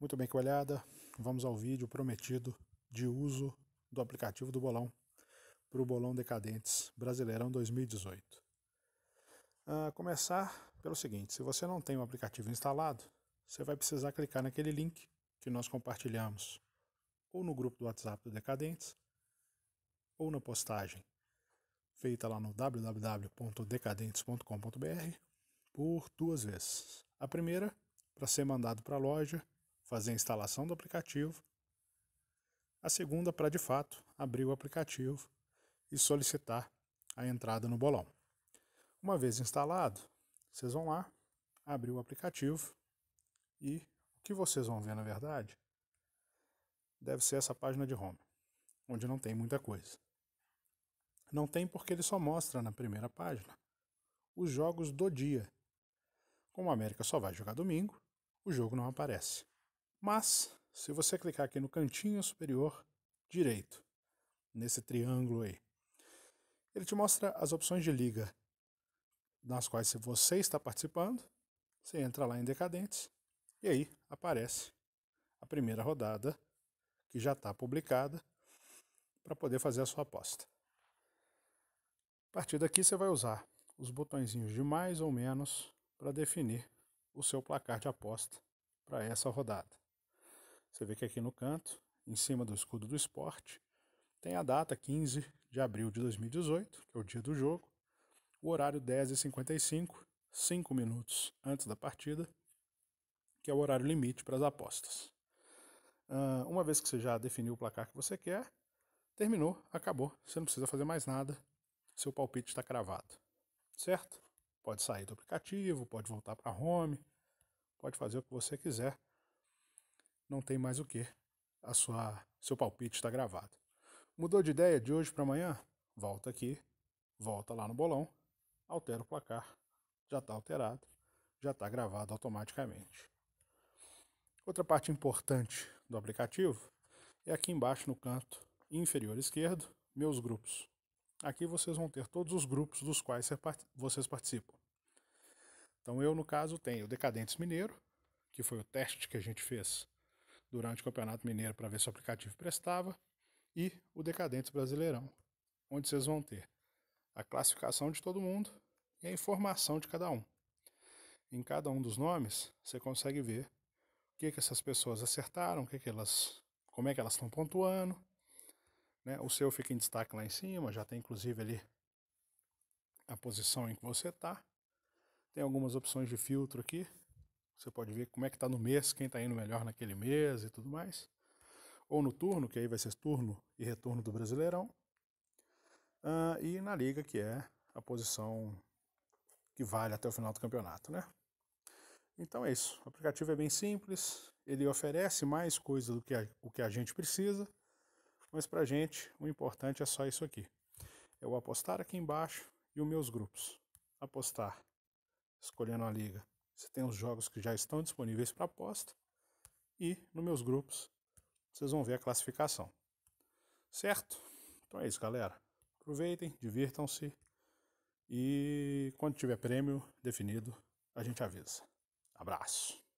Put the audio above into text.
Muito bem, coelhada. Vamos ao vídeo prometido de uso do aplicativo do Bolão para o Bolão Decadentes Brasileirão 2018. A ah, começar pelo seguinte: se você não tem o aplicativo instalado, você vai precisar clicar naquele link que nós compartilhamos ou no grupo do WhatsApp do Decadentes ou na postagem feita lá no www.decadentes.com.br por duas vezes. A primeira, para ser mandado para a loja fazer a instalação do aplicativo. A segunda, para de fato abrir o aplicativo e solicitar a entrada no bolão. Uma vez instalado, vocês vão lá, abrir o aplicativo e o que vocês vão ver na verdade deve ser essa página de home, onde não tem muita coisa. Não tem porque ele só mostra na primeira página os jogos do dia. Como a América só vai jogar domingo, o jogo não aparece. Mas, se você clicar aqui no cantinho superior direito, nesse triângulo aí, ele te mostra as opções de liga nas quais se você está participando, você entra lá em Decadentes e aí aparece a primeira rodada que já está publicada para poder fazer a sua aposta. A partir daqui você vai usar os botõezinhos de mais ou menos para definir o seu placar de aposta para essa rodada. Você vê que aqui no canto, em cima do escudo do esporte, tem a data 15 de abril de 2018, que é o dia do jogo, o horário 10h55, 5 minutos antes da partida, que é o horário limite para as apostas. uma vez que você já definiu o placar que você quer, terminou, acabou, você não precisa fazer mais nada, seu palpite está cravado, certo? Pode sair do aplicativo, pode voltar para home, pode fazer o que você quiser não tem mais o que. A sua, seu palpite está gravado. Mudou de ideia de hoje para amanhã? Volta aqui, volta lá no bolão, altera o placar. Já está alterado, já está gravado automaticamente. Outra parte importante do aplicativo é aqui embaixo no canto inferior esquerdo, meus grupos. Aqui vocês vão ter todos os grupos dos quais vocês participam. Então eu, no caso, tenho o Decadentes Mineiro, que foi o teste que a gente fez durante o Campeonato Mineiro para ver se o aplicativo prestava, e o Decadentes Brasileirão, onde vocês vão ter a classificação de todo mundo e a informação de cada um. Em cada um dos nomes, você consegue ver o que, que essas pessoas acertaram, o que, que elas, como é que elas estão pontuando. Né? O seu fica em destaque lá em cima, já tem inclusive ali a posição em que você está. Tem algumas opções de filtro aqui, você pode ver como é que está no mês, quem está indo melhor naquele mês e tudo mais. Ou no turno, que aí vai ser turno e retorno do Brasileirão. Ah, e na liga, que é a posição que vale até o final do campeonato, né? Então é isso. O aplicativo é bem simples, ele oferece mais coisa do que a, o que a gente precisa, mas para a gente o importante é só isso aqui. É o apostar aqui embaixo e os meus grupos. Apostar, escolhendo a liga você tem os jogos que já estão disponíveis para aposta e nos meus grupos vocês vão ver a classificação. Certo? Então é isso, galera. Aproveitem, divirtam-se e quando tiver prêmio definido, a gente avisa. Abraço.